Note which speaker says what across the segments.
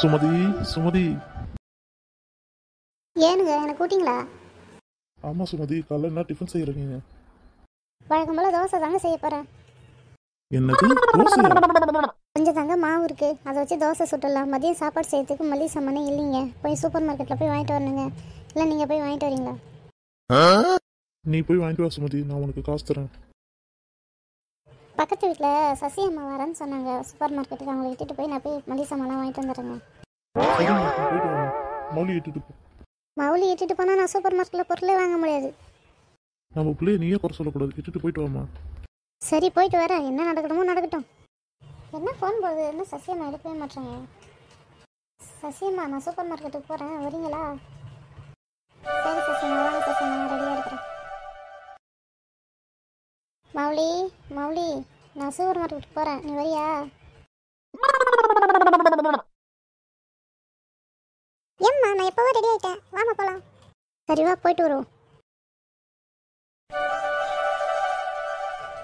Speaker 1: சுமதி சுமதி ஏனுங்க என்ன கூட்டிங்களா ஆமா சுமதி காலைல என்ன டிஃபன் செய்யறீங்க வழக்கம் போல தோசை தாங்க செய்ய போறேன் என்னது கொஞ்சம் தாங்க மாவு இருக்கு அதை வச்சு தோசை சுட்டலாம் மதியம் சாப்பாடு செய்யறதுக்கு மல்லி சாமானே இல்லைங்க போய் சூப்பர் மார்க்கெட்ல போய் வாங்கிட்டு வரணுங்க இல்லை நீங்கள் போய் வாங்கிட்டு வரீங்களா நீ போய் வாங்கிட்டு வா சுமதி நான் உனக்கு காசு தரேன் பக்கத்து வீட்டில் சசி அம்மா வரேன்னு சொன்னாங்க சூப்பர் மார்க்கெட்டுக்கு அவங்களை இட்டுட்டு போய் நான் போய் மளிகை சாமான்லாம் வாங்கிட்டு வந்துடுறேங்க மௌலி இட்டுட்டு போனால் நான் சூப்பர் மார்க்கெட்டில் பொருளே வாங்க முடியாது நம்ம பிள்ளைய நீயே குறை சொல்லக்கூடாது இட்டுட்டு போயிட்டு வாமா சரி போயிட்டு வரேன் என்ன நடக்கணுமோ நடக்கட்டும் என்ன ஃபோன் போடுது என்ன சசி அம்மா எடுக்கவே மாட்டேங்க சசி அம்மா நான் சூப்பர் மார்க்கெட்டுக்கு போகிறேன் வரீங்களா மௌலி நான் சூப்பர் மார்க்கெட் போகிறேன் நீ வரியா எம்மா நான் எப்போவோ ரெடி ஆயிட்டேன் வாமா போகலாம் சரிவா போயிட்டு வருவோம்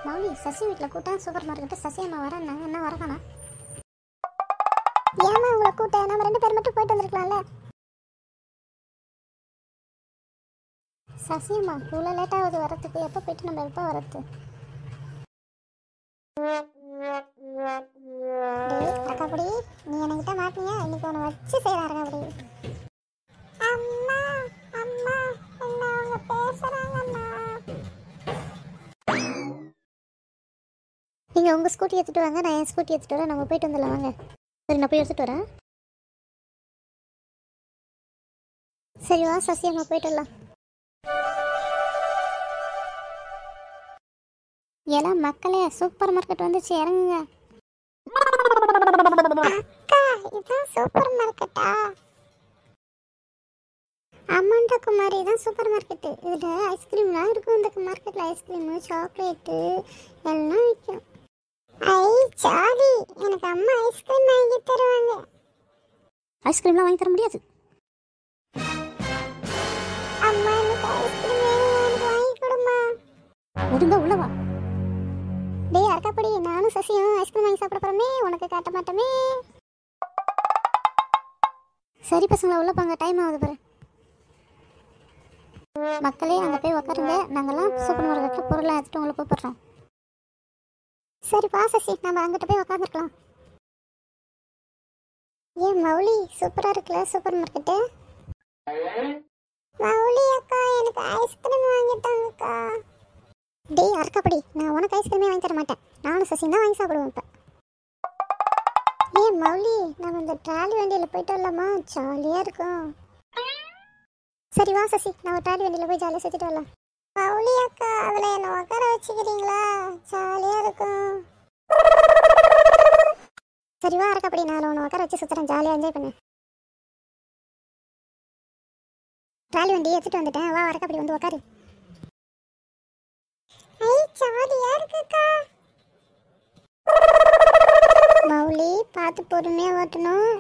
Speaker 1: மௌலி சசி வீட்டில் கூட்டேன் சூப்பர் மார்க்கெட்டு சசி அம்மா வரேன்னாங்க என்ன வரதானா ஏமா உங்களை கூட்டேன் நம்ம ரெண்டு பேர் மட்டும் போயிட்டு வந்திருக்கலாம்ல அம்மா இவ்வளோ லேட்டாகுது வரத்துக்கு எப்போ போயிட்டு நம்ம எப்போ வரது நீங்க உங்க வச்சு அம்மா அம்மா நீங்கள் உங்கள் ஸ்கூட்டி எடுத்துட்டு வாங்க நான் என் ஸ்கூட்டி எடுத்துட்டு வரேன் நம்ம போயிட்டு வந்துடலாம் வாங்க சரி நான் போய் எடுத்துட்டு வரேன் சரி வா சசி நம்ம போயிட்டு வரலாம் எல்லாம் மக்களே சூப்பர் மார்க்கெட் வந்துச்சு இறங்குங்க அக்கா இதான் சூப்பர் மார்க்கெட்டா அம்மாண்டா குமார் இதான் சூப்பர் மார்க்கெட்டு இதில் ஐஸ்கிரீம்லாம் இருக்கும் இந்த மார்க்கெட்டில் ஐஸ்கிரீமு சாக்லேட்டு எல்லாம் விற்கும் ஐ சாதி எனக்கு அம்மா ஐஸ்கிரீம் வாங்கி தருவாங்க ஐஸ்கிரீம்லாம் வாங்கி தர முடியாது அம்மா எனக்கு ஐஸ்கிரீம் வாங்கி கொடுமா ஒதுங்க உள்ளவா மறக்காப்படி நானும் சசியும் ஐஸ்கிரீம் வாங்கி சாப்பிட போகிறோமே உனக்கு காட்ட மாட்டோமே சரி பசங்களா உள்ள போங்க டைம் ஆகுது பாரு மக்களே அங்கே போய் உக்காருங்க நாங்கள்லாம் சூப்பர் மார்க்கெட்டில் பொருளை எடுத்துட்டு உங்களை சரி சரிப்பா சசி நம்ம அங்கிட்ட போய் உக்காந்துருக்கலாம் ஏன் மௌலி சூப்பராக இருக்குல்ல சூப்பர் மார்க்கெட்டு மௌலி அக்கா எனக்கு ஐஸ்கிரீம் வாங்கிட்டாங்கக்கா தாங்கக்கா டேய் அறக்கப்படி நான் உனக்கு ஐஸ்கிரீமே வாங்கி தர மாட்டேன் நானும் சசியும் தான் வாங்கி சாப்பிடுவோம் இப்போ ஏ மௌலி நம்ம இந்த ட்ராலி வண்டியில் போயிட்டு வரலாமா ஜாலியாக இருக்கும் சரி வா சசி நம்ம ட்ராலி வண்டியில் போய் ஜாலியாக சுற்றிட்டு வரலாம் மௌலி அக்கா அதில் என்ன உட்கார வச்சுக்கிறீங்களா ஜாலியாக இருக்கும் சரி வா இருக்க அப்படி நான் ஒன்று உட்கார வச்சு சுற்றுறேன் ஜாலியாக என்ஜாய் பண்ணு ட்ராலி வண்டி எடுத்துகிட்டு வந்துட்டேன் வா வரக்க அப்படி வந்து உட்காரு மௌலி பார்த்து பொறுமையாக ஓட்டணும்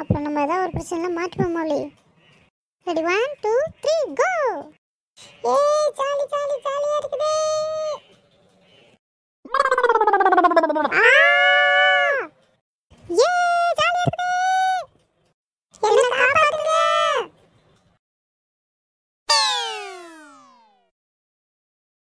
Speaker 1: அப்புறம் நம்ம ஏதாவது ஒரு பிரச்சனைலாம் மாற்றுவோம் Mouli ready one two three go ஏ ஜாலி ஜாலி ஜாலியாக இருக்குதே